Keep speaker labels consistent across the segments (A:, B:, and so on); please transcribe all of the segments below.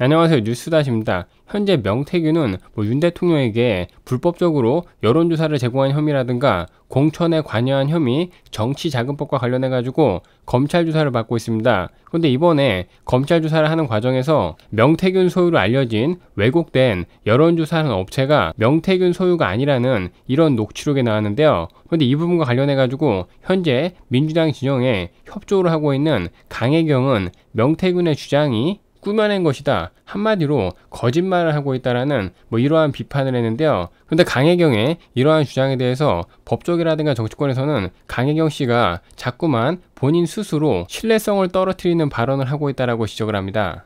A: 안녕하세요 뉴스다십니다. 현재 명태균은 뭐윤 대통령에게 불법적으로 여론조사를 제공한 혐의라든가 공천에 관여한 혐의 정치자금법과 관련해 가지고 검찰 조사를 받고 있습니다. 그런데 이번에 검찰 조사를 하는 과정에서 명태균 소유로 알려진 왜곡된 여론조사하는 업체가 명태균 소유가 아니라는 이런 녹취록에 나왔는데요. 그런데 이 부분과 관련해 가지고 현재 민주당 진영에 협조를 하고 있는 강혜경은 명태균의 주장이 꾸며낸 것이다. 한마디로 거짓말을 하고 있다라는 뭐 이러한 비판을 했는데요. 그런데 강혜경의 이러한 주장에 대해서 법조계라든가 정치권에서는 강혜경 씨가 자꾸만 본인 스스로 신뢰성을 떨어뜨리는 발언을 하고 있다라고 지적을 합니다.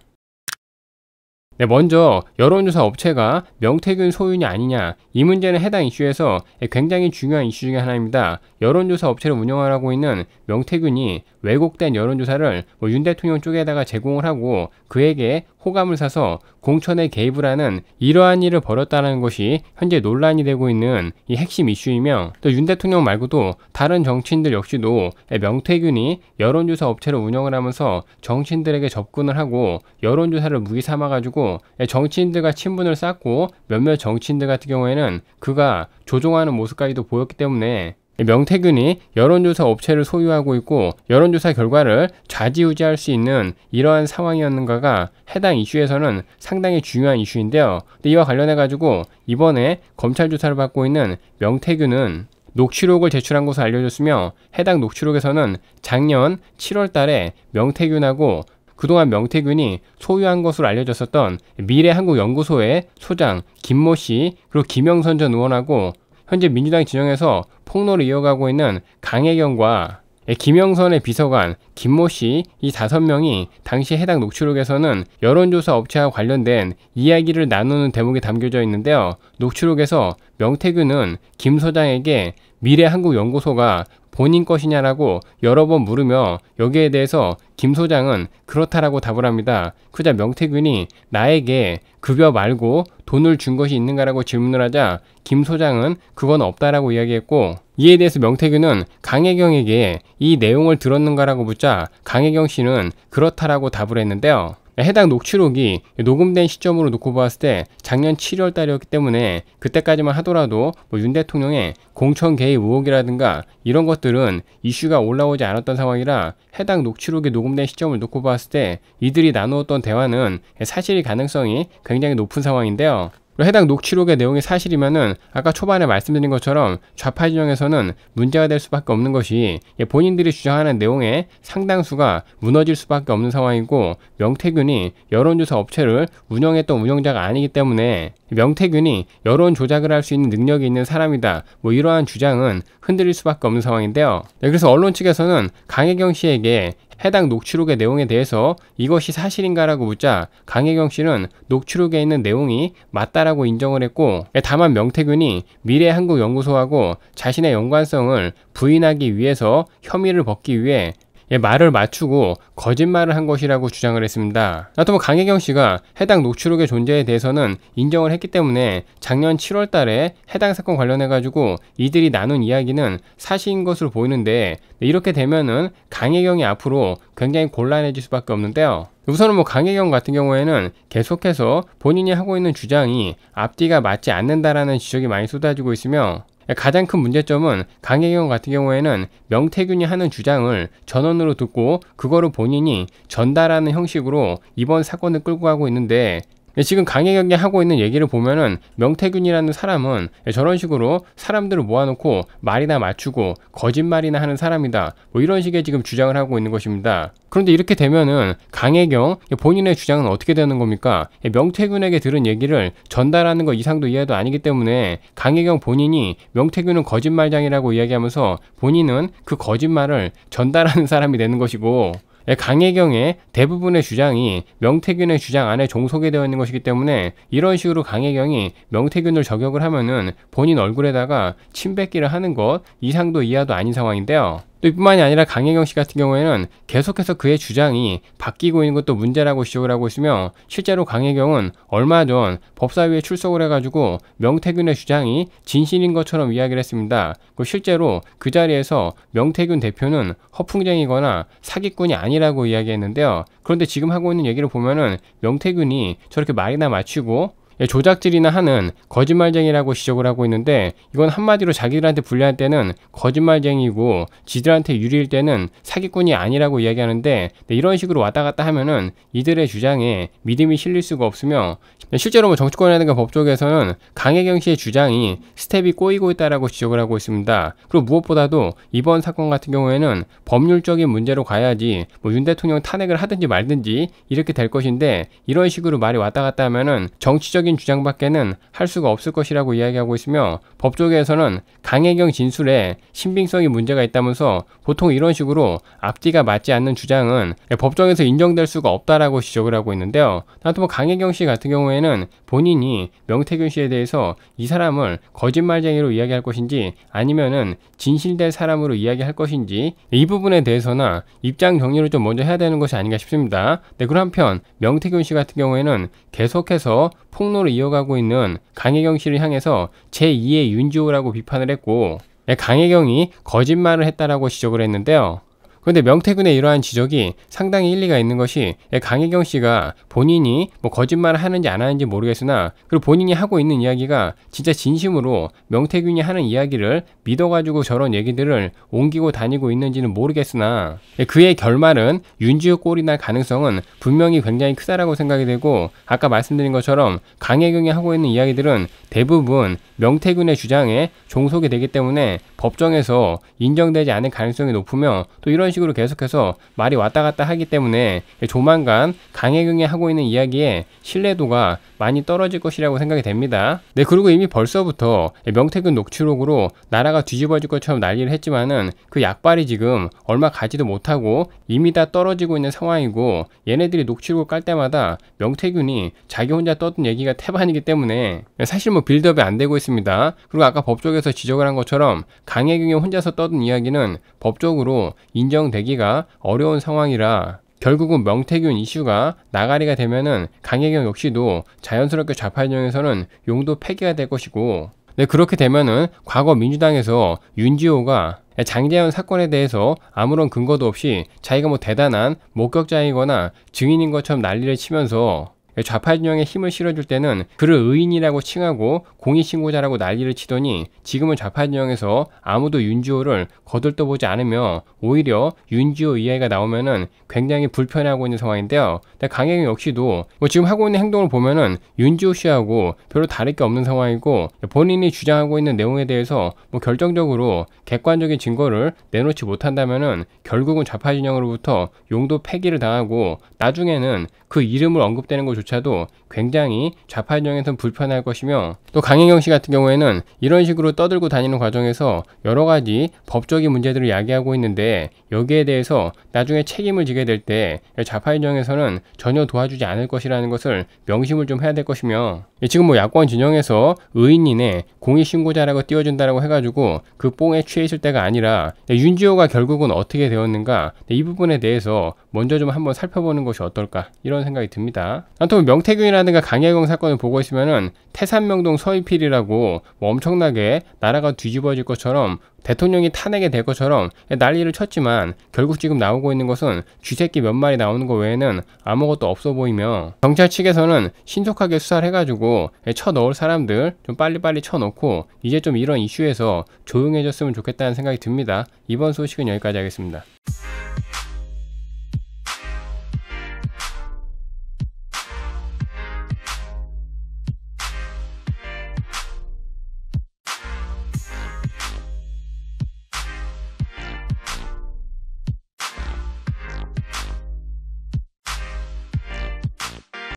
A: 네, 먼저 여론조사 업체가 명태균 소윤이 아니냐 이 문제는 해당 이슈에서 굉장히 중요한 이슈 중의 하나입니다. 여론조사 업체를 운영하고 있는 명태균이 왜곡된 여론조사를 뭐윤 대통령 쪽에다가 제공을 하고 그에게 호감을 사서 공천에 개입을 하는 이러한 일을 벌였다는 것이 현재 논란이 되고 있는 이 핵심 이슈이며 또 윤 대통령 말고도 다른 정치인들 역시도 명태균이 여론조사 업체를 운영을 하면서 정치인들에게 접근을 하고 여론조사를 무기 삼아가지고 예, 정치인들과 친분을 쌓고 몇몇 정치인들 같은 경우에는 그가 조종하는 모습까지도 보였기 때문에 명태균이 여론조사 업체를 소유하고 있고 여론조사 결과를 좌지우지할 수 있는 이러한 상황이었는가가 해당 이슈에서는 상당히 중요한 이슈인데요. 근데 이와 관련해 가지고 이번에 검찰 조사를 받고 있는 명태균은 녹취록을 제출한 것으로 알려졌으며 해당 녹취록에서는 작년 7월 달에 명태균하고 그동안 명태균이 소유한 것으로 알려졌었던 미래한국연구소의 소장 김모 씨 그리고 김영선 전 의원하고 현재 민주당 진영에서 폭로를 이어가고 있는 강혜경과 김영선의 비서관 김모 씨 이 다섯 명이 당시 해당 녹취록에서는 여론조사 업체와 관련된 이야기를 나누는 대목이 담겨져 있는데요. 녹취록에서 명태균은 김 소장에게 미래한국연구소가 본인 것이냐라고 여러 번 물으며 여기에 대해서 김 소장은 그렇다라고 답을 합니다. 그자 명태균이 나에게 급여 말고 돈을 준 것이 있는가라고 질문을 하자 김 소장은 그건 없다라고 이야기했고 이에 대해서 명태균은 강혜경에게 이 내용을 들었는가라고 묻자 강혜경 씨는 그렇다라고 답을 했는데요. 해당 녹취록이 녹음된 시점으로 놓고 보았을 때 작년 7월 달이었기 때문에 그때까지만 하더라도 뭐윤 대통령의 공천 개입 의혹이라든가 이런 것들은 이슈가 올라오지 않았던 상황이라 해당 녹취록이 녹음된 시점을 놓고 봤을 때 이들이 나누었던 대화는 사실일 가능성이 굉장히 높은 상황인데요. 해당 녹취록의 내용이 사실이면은 아까 초반에 말씀드린 것처럼 좌파 진영에서는 문제가 될 수밖에 없는 것이 본인들이 주장하는 내용의 상당수가 무너질 수밖에 없는 상황이고 명태균이 여론조사 업체를 운영했던 운영자가 아니기 때문에 명태균이 여론 조작을 할 수 있는 능력이 있는 사람이다. 뭐 이러한 주장은 흔들릴 수밖에 없는 상황인데요. 네, 그래서 언론 측에서는 강혜경 씨에게 해당 녹취록의 내용에 대해서 이것이 사실인가라고 묻자 강혜경 씨는 녹취록에 있는 내용이 맞다라고 인정을 했고 네, 다만 명태균이 미래한국연구소하고 자신의 연관성을 부인하기 위해서 혐의를 벗기 위해 예, 말을 맞추고 거짓말을 한 것이라고 주장을 했습니다. 나토모 강혜경 씨가 해당 녹취록의 존재에 대해서는 인정을 했기 때문에 작년 7월 달에 해당 사건 관련해가지고 이들이 나눈 이야기는 사실인 것으로 보이는데 네, 이렇게 되면은 강혜경이 앞으로 굉장히 곤란해질 수밖에 없는데요. 우선은 뭐 강혜경 같은 경우에는 계속해서 본인이 하고 있는 주장이 앞뒤가 맞지 않는다라는 지적이 많이 쏟아지고 있으며 가장 큰 문제점은 강혜경 같은 경우에는 명태균이 하는 주장을 전원으로 듣고 그거를 본인이 전달하는 형식으로 이번 사건을 끌고 가고 있는데 지금 강혜경이 하고 있는 얘기를 보면은 명태균이라는 사람은 저런 식으로 사람들을 모아놓고 말이나 맞추고 거짓말이나 하는 사람이다. 뭐 이런 식의 지금 주장을 하고 있는 것입니다. 그런데 이렇게 되면은 강혜경 본인의 주장은 어떻게 되는 겁니까? 예, 명태균에게 들은 얘기를 전달하는 것 이상도 이해도 아니기 때문에 강혜경 본인이 명태균은 거짓말장이라고 이야기하면서 본인은 그 거짓말을 전달하는 사람이 되는 것이고 강혜경의 대부분의 주장이 명태균의 주장 안에 종속이 되어 있는 것이기 때문에 이런 식으로 강혜경이 명태균을 저격을 하면은 본인 얼굴에다가 침뱉기를 하는 것 이상도 이하도 아닌 상황인데요. 또 이뿐만이 아니라 강혜경 씨 같은 경우에는 계속해서 그의 주장이 바뀌고 있는 것도 문제라고 지적을 하고 있으며 실제로 강혜경은 얼마 전 법사위에 출석을 해가지고 명태균의 주장이 진실인 것처럼 이야기를 했습니다. 그 실제로 그 자리에서 명태균 대표는 허풍쟁이거나 사기꾼이 아니라고 이야기했는데요. 그런데 지금 하고 있는 얘기를 보면은 명태균이 저렇게 말이나 마치고 예, 조작질이나 하는 거짓말쟁이라고 지적을 하고 있는데 이건 한마디로 자기들한테 불리할 때는 거짓말쟁이고 지들한테 유리일 때는 사기꾼이 아니라고 이야기하는데 네, 이런 식으로 왔다 갔다 하면은 이들의 주장에 믿음이 실릴 수가 없으며 네, 실제로 뭐 정치권이라든가 법조계에서는 강혜경 씨의 주장이 스텝이 꼬이고 있다라고 지적을 하고 있습니다. 그리고 무엇보다도 이번 사건 같은 경우에는 법률적인 문제로 가야지 뭐 윤 대통령 탄핵을 하든지 말든지 이렇게 될 것인데 이런 식으로 말이 왔다 갔다 하면은 정치적인 추상적인 주장밖에는 할 수가 없을 것이라고 이야기하고 있으며 법조계에서는 강혜경 진술에 신빙성이 문제가 있다면서 보통 이런 식으로 앞뒤가 맞지 않는 주장은 법정에서 인정될 수가 없다라고 지적을 하고 있는데요. 나도 뭐 강혜경 씨 같은 경우에는 본인이 명태균 씨에 대해서 이 사람을 거짓말쟁이로 이야기할 것인지 아니면은 진실될 사람으로 이야기할 것인지 이 부분에 대해서나 입장 정리를 좀 먼저 해야 되는 것이 아닌가 싶습니다. 네, 그럼 한편 명태균 씨 같은 경우에는 계속해서 폭로 폭로를 이어가고 있는 강혜경 씨를 향해서 제2의 윤지호라고 비판을 했고 네, 강혜경이 거짓말을 했다라고 지적을 했는데요. 그런데 명태군의 이러한 지적이 상당히 일리가 있는 것이 예, 강혜경 씨가 본인이 뭐 거짓말을 하는지 안 하는지 모르겠으나 그리고 본인이 하고 있는 이야기가 진짜 진심으로 명태균이 하는 이야기를 믿어가지고 저런 얘기들을 옮기고 다니고 있는지는 모르겠으나 예, 그의 결말은 윤지호 꼴이 날 가능성은 분명히 굉장히 크다라고 생각이 되고 아까 말씀드린 것처럼 강혜경이 하고 있는 이야기들은 대부분 명태군의 주장에 종속이 되기 때문에 법정에서 인정되지 않을 가능성이 높으며 또 이런 식으로 계속해서 말이 왔다 갔다 하기 때문에 조만간 강혜경이 하고 있는 이야기에 신뢰도가 많이 떨어질 것이라고 생각이 됩니다. 네, 그리고 이미 벌써부터 명태균 녹취록으로 나라가 뒤집어질 것처럼 난리를 했지만은 그 약발이 지금 얼마 가지도 못하고 이미 다 떨어지고 있는 상황이고 얘네들이 녹취록을 깔 때마다 명태균이 자기 혼자 떠든 얘기가 태반이기 때문에 사실 뭐 빌드업이 안 되고 있습니다. 그리고 아까 법조에서 지적을 한 것처럼 강혜경이 혼자서 떠든 이야기는 법적으로 인정 반영되기가 어려운 상황이라 결국은 명태균 이슈가 나가리가 되면은 강혜경 역시도 자연스럽게 좌파인영에서는 용도 폐기가 될 것이고 네, 그렇게 되면은 과거 민주당에서 윤지호가 장재현 사건에 대해서 아무런 근거도 없이 자기가 뭐 대단한 목격자이거나 증인인 것처럼 난리를 치면서 예, 좌파 진영에 힘을 실어줄 때는 그를 의인이라고 칭하고 공익신고자라고 난리를 치더니 지금은 좌파 진영에서 아무도 윤지호를 거들떠보지 않으며 오히려 윤지호 이야기가 나오면은 굉장히 불편해하고 있는 상황인데요. 근데 강혜경 역시도 뭐 지금 하고 있는 행동을 보면은 윤지호 씨하고 별로 다를 게 없는 상황이고 본인이 주장하고 있는 내용에 대해서 뭐 결정적으로 객관적인 증거를 내놓지 못한다면은 결국은 좌파 진영으로부터 용도 폐기를 당하고 나중에는 그 이름을 언급되는 것조차 조차도 굉장히 좌파 인영에선 불편할 것이며 또 강혜경 씨 같은 경우에는 이런 식으로 떠들고 다니는 과정에서 여러 가지 법적인 문제들을 야기하고 있는데 여기에 대해서 나중에 책임을 지게 될 때 좌파 인영에서는 전혀 도와주지 않을 것이라는 것을 명심을 좀 해야 될 것이며 예, 지금 뭐 야권 진영에서 의인인의 공익신고자라고 띄워준다라고 해가지고 그 뽕에 취해 있을 때가 아니라 예, 윤지호가 결국은 어떻게 되었는가 예, 이 부분에 대해서 먼저 좀 한번 살펴보는 것이 어떨까 이런 생각이 듭니다. 아무튼 보통 명태균이라든가 강혜경 사건을 보고 있으면은 태산명동 서희필이라고 뭐 엄청나게 나라가 뒤집어질 것처럼 대통령이 탄핵이 될 것처럼 난리를 쳤지만 결국 지금 나오고 있는 것은 쥐새끼 몇 마리 나오는 것 외에는 아무것도 없어 보이며 경찰 측에서는 신속하게 수사를 해가지고 쳐 넣을 사람들 좀 빨리빨리 쳐 넣고 이제 좀 이런 이슈에서 조용해졌으면 좋겠다는 생각이 듭니다. 이번 소식은 여기까지 하겠습니다.